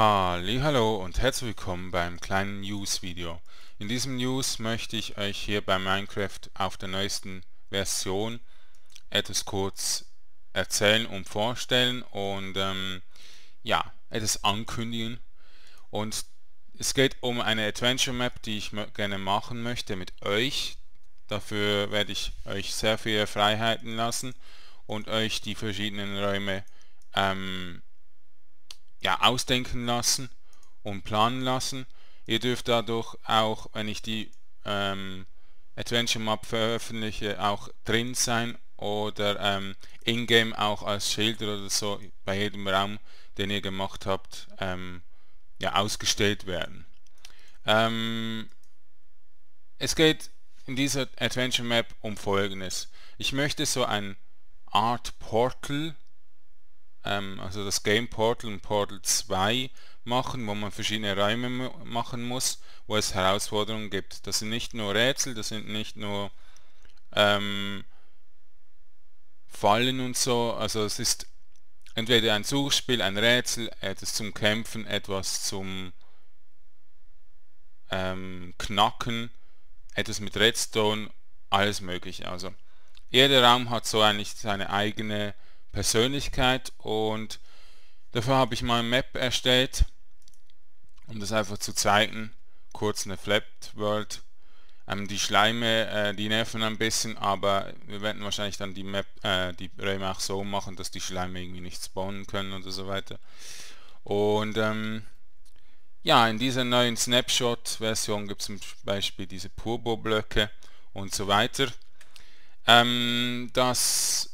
Hallo und herzlich willkommen beim kleinen News-Video. In diesem News möchte ich euch hier bei Minecraft auf der neuesten Version etwas kurz erzählen und vorstellen und ähm, ja, etwas ankündigen. Und es geht um eine Adventure Map, die ich gerne machen möchte mit euch. Dafür werde ich euch sehr viele Freiheiten lassen und euch die verschiedenen Räume ähm, ja, ausdenken lassen und planen lassen. Ihr dürft dadurch auch, wenn ich die ähm, Adventure Map veröffentliche, auch drin sein oder ähm, in-game auch als Schilder oder so bei jedem Raum, den ihr gemacht habt, ähm, ja, ausgestellt werden. Ähm, es geht in dieser Adventure Map um folgendes. Ich möchte so ein Art Portal ähm, also das Game Portal und Portal 2 machen, wo man verschiedene Räume machen muss, wo es Herausforderungen gibt. Das sind nicht nur Rätsel, das sind nicht nur ähm, Fallen und so, also es ist entweder ein Suchspiel, ein Rätsel, etwas zum Kämpfen, etwas zum ähm, Knacken, etwas mit Redstone, alles möglich. Also jeder Raum hat so eigentlich seine eigene Persönlichkeit und dafür habe ich mal ein Map erstellt, um das einfach zu zeigen. Kurz eine Flapped World. Ähm, die Schleime, äh, die nerven ein bisschen, aber wir werden wahrscheinlich dann die Map, äh, die Räume auch so machen, dass die Schleime irgendwie nicht spawnen können und so weiter. Und ähm, ja, in dieser neuen Snapshot-Version gibt es zum Beispiel diese Purbo-Blöcke und so weiter. Ähm, das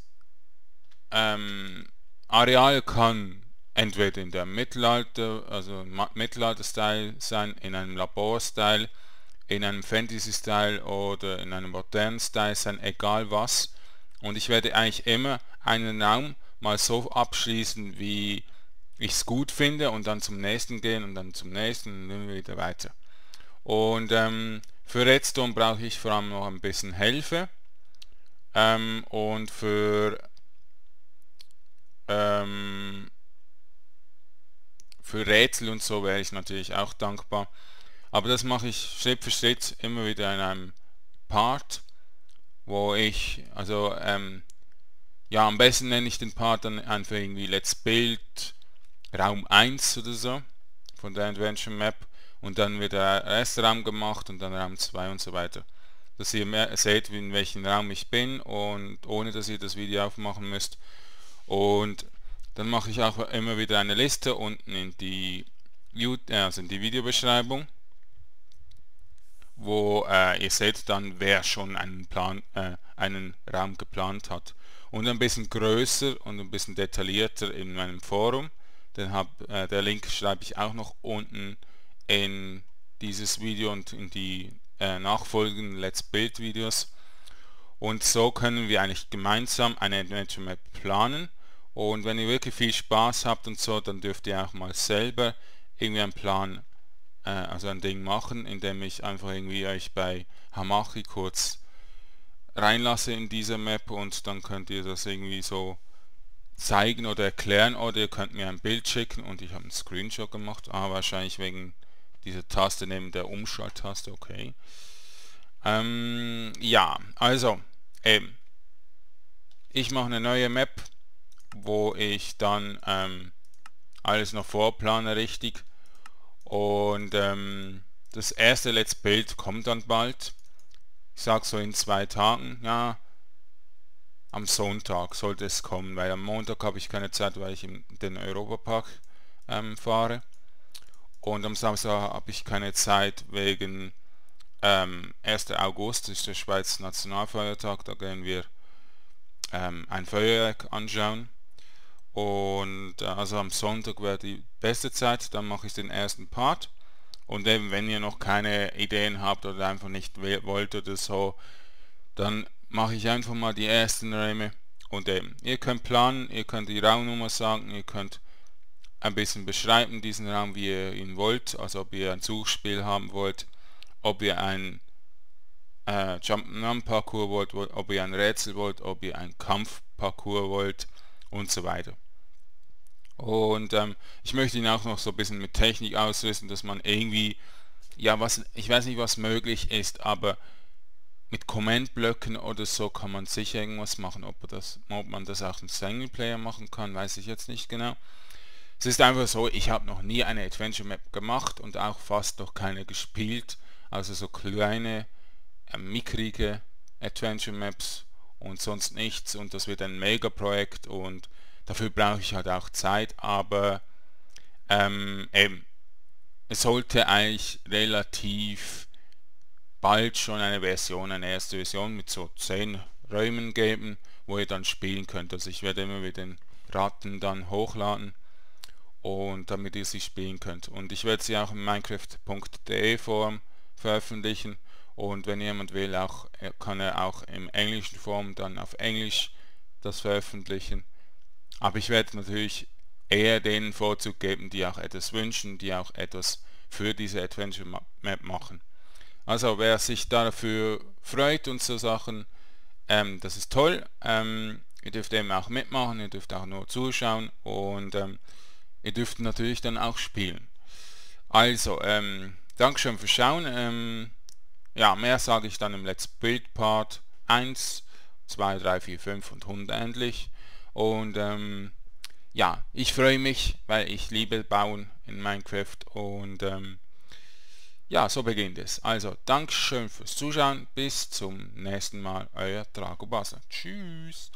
ähm, Areal kann entweder in der Mittelalter, also Mittelalter-Style sein, in einem Labor-Style, in einem Fantasy-Style oder in einem modernen Style sein, egal was. Und ich werde eigentlich immer einen Raum mal so abschließen, wie ich es gut finde und dann zum nächsten gehen und dann zum nächsten und dann wieder weiter. Und ähm, für Redstone brauche ich vor allem noch ein bisschen Hilfe. Ähm, und für ähm, für Rätsel und so wäre ich natürlich auch dankbar. Aber das mache ich Schritt für Schritt immer wieder in einem Part, wo ich, also ähm, ja, am besten nenne ich den Part dann einfach irgendwie Let's Build Raum 1 oder so von der Adventure Map und dann wird der Restraum gemacht und dann Raum 2 und so weiter. Dass ihr mehr seht, in welchem Raum ich bin und ohne dass ihr das Video aufmachen müsst und dann mache ich auch immer wieder eine Liste unten in die, YouTube, äh, also in die Videobeschreibung wo äh, ihr seht dann, wer schon einen, Plan, äh, einen Raum geplant hat. Und ein bisschen größer und ein bisschen detaillierter in meinem Forum. Den hab, äh, der Link schreibe ich auch noch unten in dieses Video und in die äh, nachfolgenden Let's Build Videos. Und so können wir eigentlich gemeinsam eine Adventure Map planen. Und wenn ihr wirklich viel Spaß habt und so, dann dürft ihr auch mal selber irgendwie einen Plan, äh, also ein Ding machen, indem ich einfach irgendwie euch bei Hamachi kurz reinlasse in dieser Map und dann könnt ihr das irgendwie so zeigen oder erklären oder ihr könnt mir ein Bild schicken und ich habe einen Screenshot gemacht, ah wahrscheinlich wegen dieser Taste neben der Umschalttaste, okay. Ähm, ja, also, eben. Ich mache eine neue Map, wo ich dann ähm, alles noch vorplane richtig. Und ähm, das erste Let's Build kommt dann bald. Ich sag so in zwei Tagen, ja. Am Sonntag sollte es kommen, weil am Montag habe ich keine Zeit, weil ich in den Europapark ähm, fahre. Und am Samstag habe ich keine Zeit wegen ähm, 1. August ist der Schweizer Nationalfeiertag, da gehen wir ähm, ein Feuerwerk anschauen. Und äh, also am Sonntag wäre die beste Zeit, dann mache ich den ersten Part. Und eben, wenn ihr noch keine Ideen habt oder einfach nicht wollt oder so, dann mache ich einfach mal die ersten Räume. Und eben, ihr könnt planen, ihr könnt die Raumnummer sagen, ihr könnt ein bisschen beschreiben diesen Raum, wie ihr ihn wollt, also ob ihr ein Suchspiel haben wollt, ob ihr ein äh, Jump'n'Run-Parcours wollt, ob ihr ein Rätsel wollt, ob ihr ein Kampf-Parcours wollt und so weiter. Und ähm, ich möchte ihn auch noch so ein bisschen mit Technik ausrüsten, dass man irgendwie, ja, was, ich weiß nicht, was möglich ist, aber mit comment oder so kann man sicher irgendwas machen. Ob, das, ob man das auch im Singleplayer machen kann, weiß ich jetzt nicht genau. Es ist einfach so, ich habe noch nie eine Adventure Map gemacht und auch fast noch keine gespielt also so kleine, äh, mickrige Adventure Maps und sonst nichts und das wird ein Mega-Projekt und dafür brauche ich halt auch Zeit, aber ähm, eben, es sollte eigentlich relativ bald schon eine Version, eine erste Version mit so 10 Räumen geben, wo ihr dann spielen könnt. Also ich werde immer wieder den Ratten dann hochladen und damit ihr sie spielen könnt. Und ich werde sie auch in minecraft.de Form veröffentlichen und wenn jemand will, auch, kann er auch im englischen Form dann auf Englisch das veröffentlichen. Aber ich werde natürlich eher denen Vorzug geben, die auch etwas wünschen, die auch etwas für diese Adventure Map machen. Also wer sich dafür freut und so Sachen, ähm, das ist toll. Ähm, ihr dürft eben auch mitmachen, ihr dürft auch nur zuschauen und ähm, ihr dürft natürlich dann auch spielen. Also, ähm, Dankeschön fürs Schauen. Ähm, ja, mehr sage ich dann im Let's Build Part 1, 2, 3, 4, 5 und 100 endlich. Und ähm, ja, ich freue mich, weil ich liebe Bauen in Minecraft und ähm, ja, so beginnt es. Also, Dankeschön fürs Zuschauen, bis zum nächsten Mal, euer Drago Basler. Tschüss!